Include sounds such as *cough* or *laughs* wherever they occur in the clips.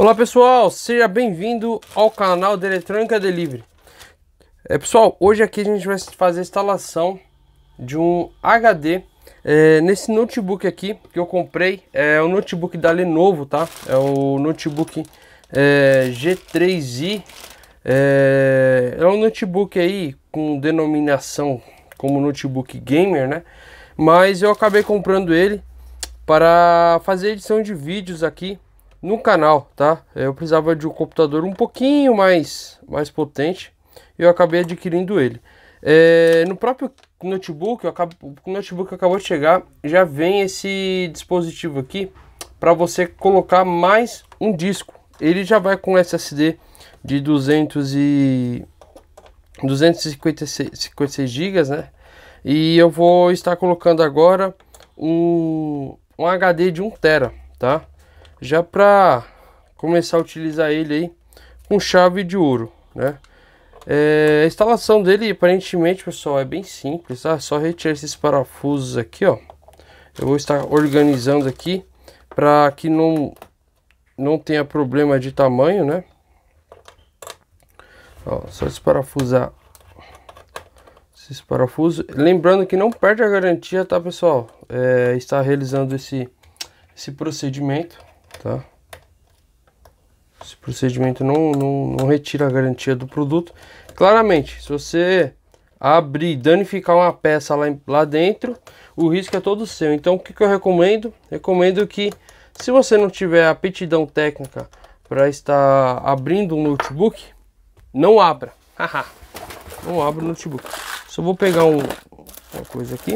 Olá pessoal, seja bem-vindo ao canal da de Eletrônica Delivery. É, pessoal, hoje aqui a gente vai fazer a instalação de um HD é, nesse notebook aqui que eu comprei. É o um notebook da Lenovo, tá? É o notebook é, G3i. É, é um notebook aí com denominação como notebook gamer, né? Mas eu acabei comprando ele para fazer edição de vídeos aqui no canal, tá? Eu precisava de um computador um pouquinho mais, mais potente e eu acabei adquirindo ele. É, no próprio notebook, eu acabo, o notebook acabou de chegar, já vem esse dispositivo aqui para você colocar mais um disco. Ele já vai com SSD de 200 e 256 56 GB, né? E eu vou estar colocando agora um, um HD de 1 tera, tá? já para começar a utilizar ele aí com chave de ouro, né? É, a instalação dele aparentemente, pessoal, é bem simples, tá? Só retirar esses parafusos aqui, ó. Eu vou estar organizando aqui para que não não tenha problema de tamanho, né? Ó, só desparafusar ah, esses parafusos. Lembrando que não perde a garantia, tá, pessoal? É, está realizando esse esse procedimento tá? Esse procedimento não, não, não retira a garantia do produto. Claramente, se você abrir, danificar uma peça lá, lá dentro, o risco é todo seu. Então, o que, que eu recomendo? Recomendo que, se você não tiver aptidão técnica para estar abrindo um notebook, não abra. *laughs* não abra o notebook. Só vou pegar um, uma coisa aqui.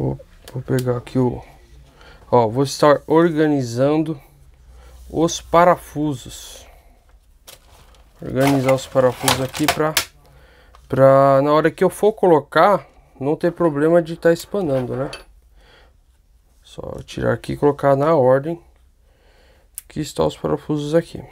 vou, pegar aqui o ó vou estar organizando os parafusos organizar os parafusos aqui para para na hora que eu for colocar não ter problema de estar tá espanando né só tirar aqui e colocar na ordem que estão os parafusos aqui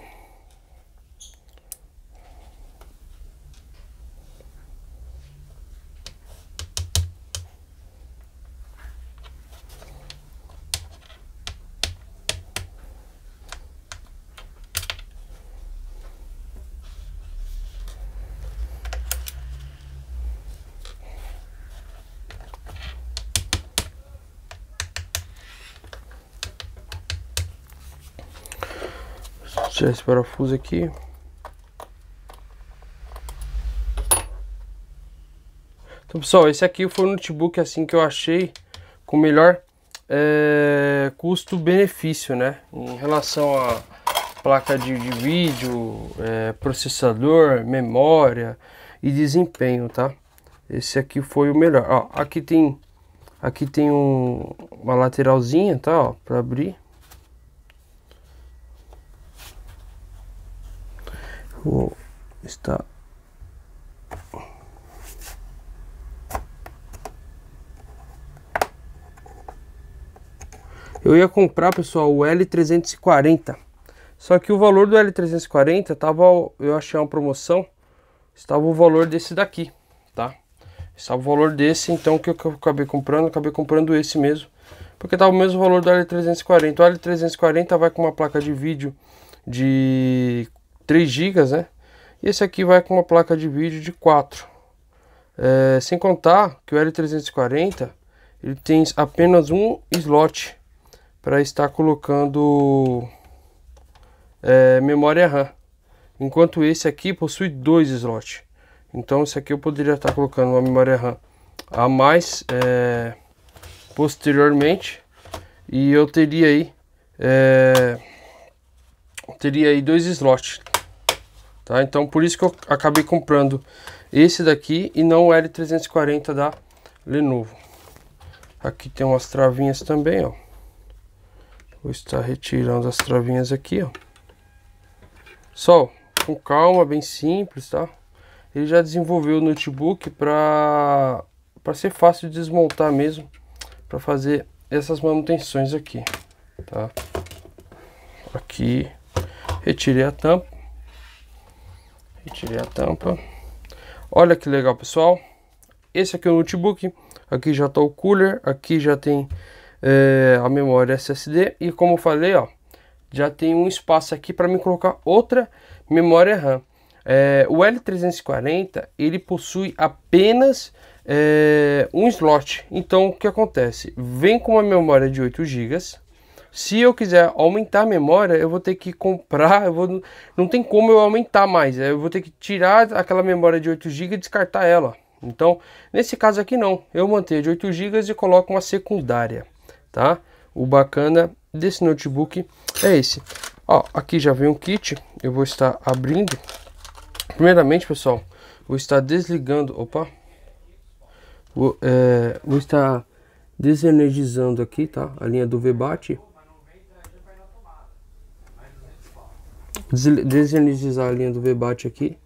tirar esse parafuso aqui. Então, pessoal, esse aqui foi o notebook assim que eu achei com melhor é, custo-benefício, né? Em relação a placa de, de vídeo, é, processador, memória e desempenho, tá? Esse aqui foi o melhor. Ó, aqui tem aqui tem um, uma lateralzinha, tá? Ó, para abrir. Tá. Eu ia comprar, pessoal, o L340. Só que o valor do L340 tava, eu achei uma promoção, estava o valor desse daqui, tá? Estava o valor desse, então que eu acabei comprando, acabei comprando esse mesmo, porque tava o mesmo valor do L340. O L340 vai com uma placa de vídeo de 3 GB, né? Esse aqui vai com uma placa de vídeo de 4. É, sem contar que o L340 ele tem apenas um slot para estar colocando é, memória RAM. Enquanto esse aqui possui dois slots. Então esse aqui eu poderia estar colocando uma memória RAM a mais é, posteriormente. E eu teria aí, é, teria aí dois slots. Tá? Então por isso que eu acabei comprando esse daqui e não o L340 da Lenovo. Aqui tem umas travinhas também, ó. Vou estar retirando as travinhas aqui, ó. Só com calma, bem simples, tá? Ele já desenvolveu o notebook para para ser fácil de desmontar mesmo, para fazer essas manutenções aqui, tá? Aqui retirei a tampa e tirei a tampa. Olha que legal, pessoal. Esse aqui é o notebook. Aqui já está o cooler. Aqui já tem é, a memória SSD. E como eu falei, ó, já tem um espaço aqui para me colocar outra memória RAM. É, o L340 ele possui apenas é, um slot. Então o que acontece? Vem com uma memória de 8 GB se eu quiser aumentar a memória, eu vou ter que comprar, eu vou, não tem como eu aumentar mais, é, eu vou ter que tirar aquela memória de 8 GB e descartar ela. Então, nesse caso aqui não, eu mantenho de 8 GB e coloco uma secundária, tá? O bacana desse notebook é esse. Ó, aqui já vem um kit, eu vou estar abrindo. Primeiramente, pessoal, vou estar desligando, opa, vou, é, vou estar desenergizando aqui, tá? A linha do VBAT desenergizar a linha do VBAT aqui.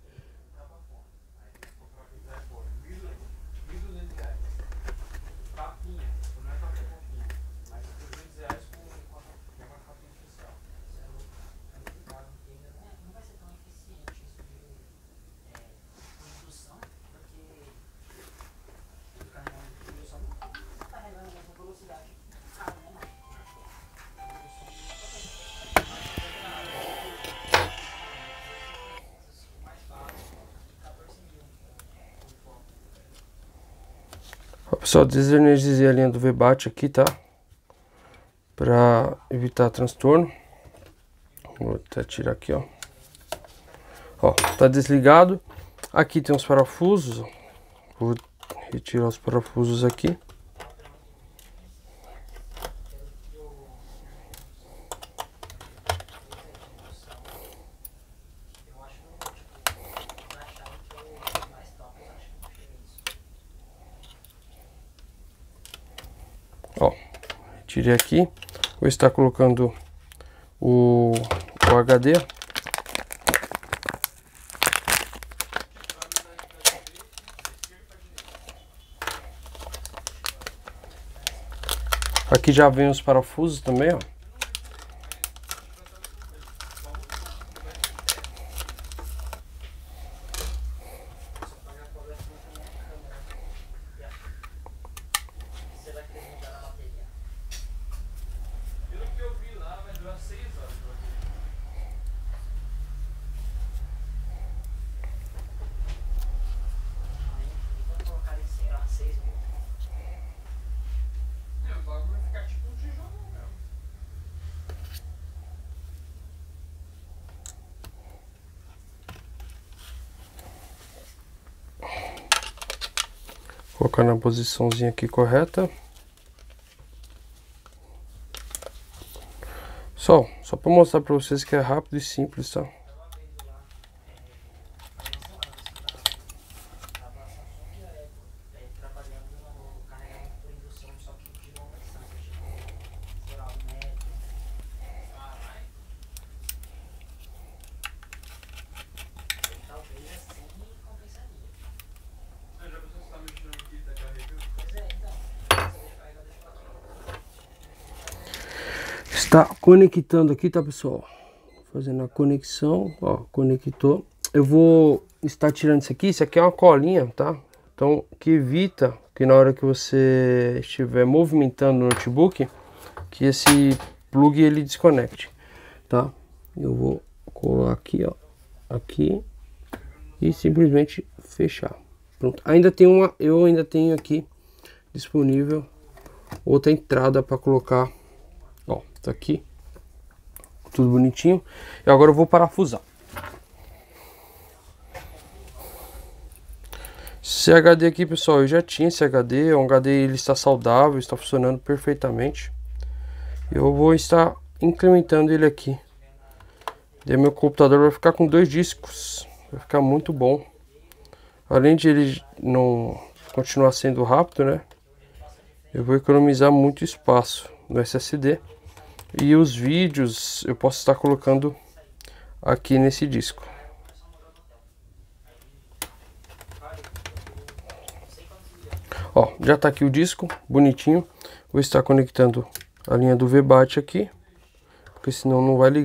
pessoal, desenergizei a linha do VBAT aqui, tá? Pra evitar transtorno. Vou até tirar aqui, ó. Ó, tá desligado. Aqui tem os parafusos, Vou retirar os parafusos aqui. tirei aqui, vou estar colocando o, o HD. Aqui já vem os parafusos também, ó. Colocar na posiçãozinha aqui correta. Só, só para mostrar para vocês que é rápido e simples, tá? Tá conectando aqui, tá pessoal? Fazendo a conexão, ó, conectou. Eu vou estar tirando isso aqui, isso aqui é uma colinha, tá? Então, que evita que na hora que você estiver movimentando o notebook, que esse plug ele desconecte, tá? Eu vou colar aqui, ó, aqui e simplesmente fechar. Pronto. Ainda tem uma, eu ainda tenho aqui disponível outra entrada para colocar Tá aqui. Tudo bonitinho. E agora eu vou parafusar. Esse HD aqui, pessoal, eu já tinha esse HD. É um HD, ele está saudável, está funcionando perfeitamente. Eu vou estar incrementando ele aqui. Daí meu computador vai ficar com dois discos. Vai ficar muito bom. Além de ele não continuar sendo rápido, né? Eu vou economizar muito espaço no SSD. E os vídeos eu posso estar colocando aqui nesse disco. Ó, já está aqui o disco, bonitinho. Vou estar conectando a linha do VBAT aqui, porque senão não vai ligar.